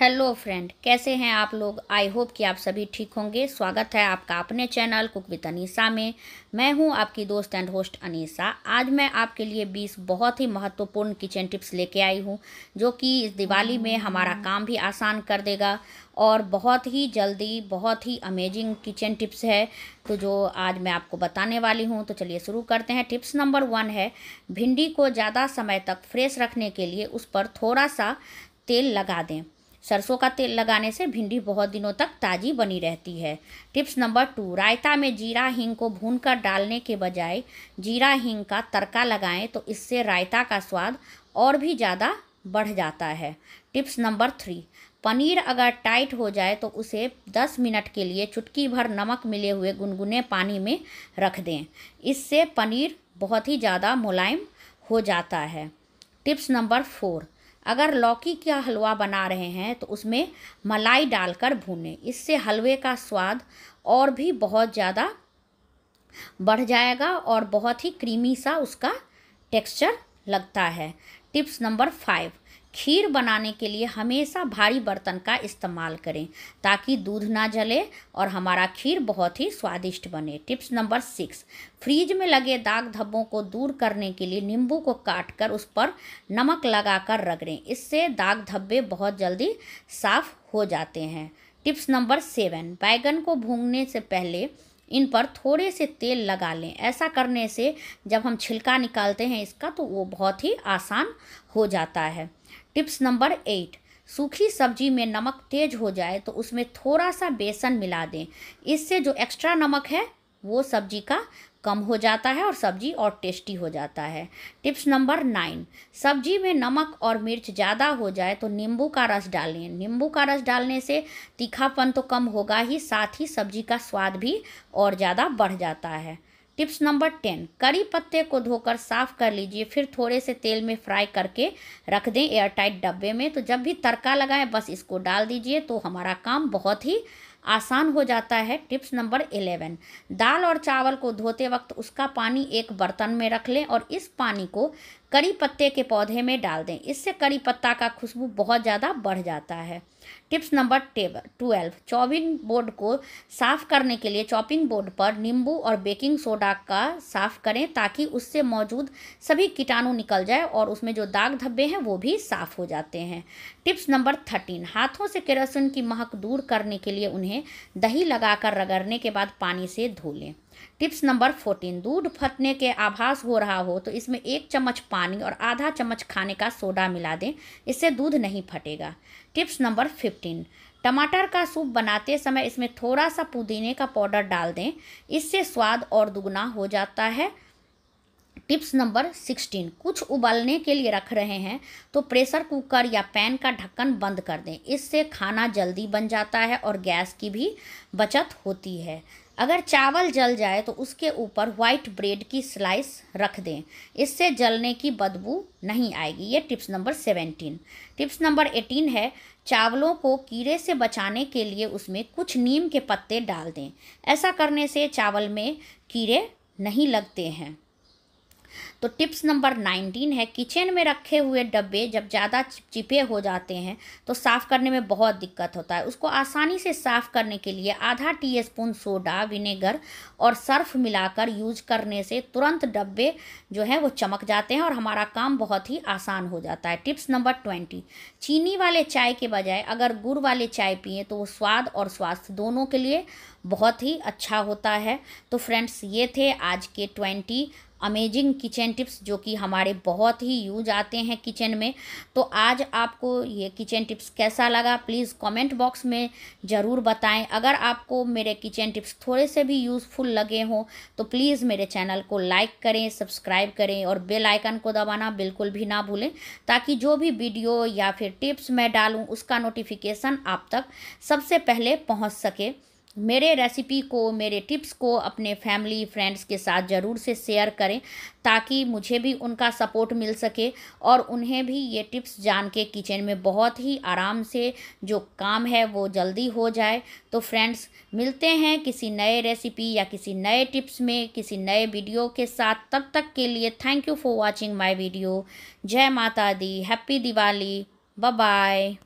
hello friend कैसे हैं आप लोग आई होप कि आप सभी ठीक होंगे स्वागत है आपका अपने चैनल कुक विद अनीसा में मैं हूं आपकी दोस्त एंड होस्ट अनीसा आज मैं आपके लिए 20 बहुत ही महत्वपूर्ण किचन टिप्स लेके आई हूं जो कि इस दिवाली में हमारा काम भी आसान कर देगा और बहुत ही जल्दी बहुत ही अमेजिंग किचन टिप्स है तो जो आज मैं आपको बताने वाली हूँ तो चलिए शुरू करते हैं टिप्स नंबर वन है भिंडी को ज़्यादा समय तक फ्रेश रखने के लिए उस पर थोड़ा सा तेल लगा दें सरसों का तेल लगाने से भिंडी बहुत दिनों तक ताज़ी बनी रहती है टिप्स नंबर टू रायता में जीरा हींग को भून कर डालने के बजाय जीरा हींग का तड़का लगाएं तो इससे रायता का स्वाद और भी ज़्यादा बढ़ जाता है टिप्स नंबर थ्री पनीर अगर टाइट हो जाए तो उसे 10 मिनट के लिए चुटकी भर नमक मिले हुए गुनगुने पानी में रख दें इससे पनीर बहुत ही ज़्यादा मुलायम हो जाता है टिप्स नंबर फोर अगर लौकी का हलवा बना रहे हैं तो उसमें मलाई डालकर भूनें इससे हलवे का स्वाद और भी बहुत ज़्यादा बढ़ जाएगा और बहुत ही क्रीमी सा उसका टेक्सचर लगता है टिप्स नंबर फाइव खीर बनाने के लिए हमेशा भारी बर्तन का इस्तेमाल करें ताकि दूध ना जले और हमारा खीर बहुत ही स्वादिष्ट बने टिप्स नंबर सिक्स फ्रीज में लगे दाग धब्बों को दूर करने के लिए नींबू को काट कर उस पर नमक लगाकर रगड़ें इससे दाग धब्बे बहुत जल्दी साफ हो जाते हैं टिप्स नंबर सेवन बैगन को भूंगने से पहले इन पर थोड़े से तेल लगा लें ऐसा करने से जब हम छिलका निकालते हैं इसका तो वो बहुत ही आसान हो जाता है टिप्स नंबर एट सूखी सब्जी में नमक तेज हो जाए तो उसमें थोड़ा सा बेसन मिला दें इससे जो एक्स्ट्रा नमक है वो सब्जी का कम हो जाता है और सब्जी और टेस्टी हो जाता है टिप्स नंबर नाइन सब्जी में नमक और मिर्च ज़्यादा हो जाए तो नींबू का रस डालें नींबू का रस डालने से तीखापन तो कम होगा ही साथ ही सब्जी का स्वाद भी और ज़्यादा बढ़ जाता है टिप्स नंबर टेन करी पत्ते को धोकर साफ कर लीजिए फिर थोड़े से तेल में फ्राई करके रख दें एयरटाइट डब्बे में तो जब भी तड़का लगाएं बस इसको डाल दीजिए तो हमारा काम बहुत ही आसान हो जाता है टिप्स नंबर एलेवन दाल और चावल को धोते वक्त उसका पानी एक बर्तन में रख लें और इस पानी को कड़ी पत्ते के पौधे में डाल दें इससे कड़ी पत्ता का खुशबू बहुत ज़्यादा बढ़ जाता है tips number twelve chopping board को साफ़ करने के लिए चॉपिंग बोर्ड पर नींबू और बेकिंग सोडा का साफ़ करें ताकि उससे मौजूद सभी कीटाणु निकल जाए और उसमें जो दाग धब्बे हैं वो भी साफ़ हो जाते हैं टिप्स नंबर थर्टीन हाथों से केरोसिन की महक दूर करने के लिए उन्हें दही लगाकर रगड़ने के बाद पानी से धो लें टिप्स नंबर फोर्टीन दूध फटने के आभास हो रहा हो तो इसमें एक चम्मच पानी और आधा चम्मच खाने का सोडा मिला दें इससे दूध नहीं फटेगा टिप्स नंबर फिफ्टीन टमाटर का सूप बनाते समय इसमें थोड़ा सा पुदीने का पाउडर डाल दें इससे स्वाद और दुगना हो जाता है टिप्स नंबर सिक्सटीन कुछ उबालने के लिए रख रहे हैं तो प्रेशर कुकर या पैन का ढक्कन बंद कर दें इससे खाना जल्दी बन जाता है और गैस की भी बचत होती है अगर चावल जल जाए तो उसके ऊपर वाइट ब्रेड की स्लाइस रख दें इससे जलने की बदबू नहीं आएगी ये tips number seventeen tips number eighteen है चावलों को कीड़े से बचाने के लिए उसमें कुछ नीम के पत्ते डाल दें ऐसा करने से चावल में कीड़े नहीं लगते हैं तो टिप्स नंबर नाइनटीन है किचन में रखे हुए डब्बे जब ज़्यादा चिपचिपे हो जाते हैं तो साफ़ करने में बहुत दिक्कत होता है उसको आसानी से साफ़ करने के लिए आधा टी स्पून सोडा विनेगर और सर्फ मिलाकर यूज करने से तुरंत डब्बे जो है वो चमक जाते हैं और हमारा काम बहुत ही आसान हो जाता है टिप्स नंबर ट्वेंटी चीनी वाले चाय के बजाय अगर गुड़ वाले चाय पिए तो वो स्वाद और स्वास्थ्य दोनों के लिए बहुत ही अच्छा होता है तो फ्रेंड्स ये थे आज के ट्वेंटी अमेजिंग किचन टिप्स जो कि हमारे बहुत ही यूज आते हैं किचन में तो आज आपको ये किचन टिप्स कैसा लगा प्लीज़ कमेंट बॉक्स में ज़रूर बताएं अगर आपको मेरे किचन टिप्स थोड़े से भी यूज़फुल लगे हों तो प्लीज़ मेरे चैनल को लाइक करें सब्सक्राइब करें और बेल आइकन को दबाना बिल्कुल भी ना भूलें ताकि जो भी वीडियो या फिर टिप्स मैं डालूँ उसका नोटिफिकेशन आप तक सबसे पहले पहुँच सके मेरे रेसिपी को मेरे टिप्स को अपने फैमिली फ्रेंड्स के साथ ज़रूर से शेयर करें ताकि मुझे भी उनका सपोर्ट मिल सके और उन्हें भी ये टिप्स जान के किचन में बहुत ही आराम से जो काम है वो जल्दी हो जाए तो फ्रेंड्स मिलते हैं किसी नए रेसिपी या किसी नए टिप्स में किसी नए वीडियो के साथ तब तक के लिए thank you for watching my video जय माता दी हैप्पी दिवाली बाय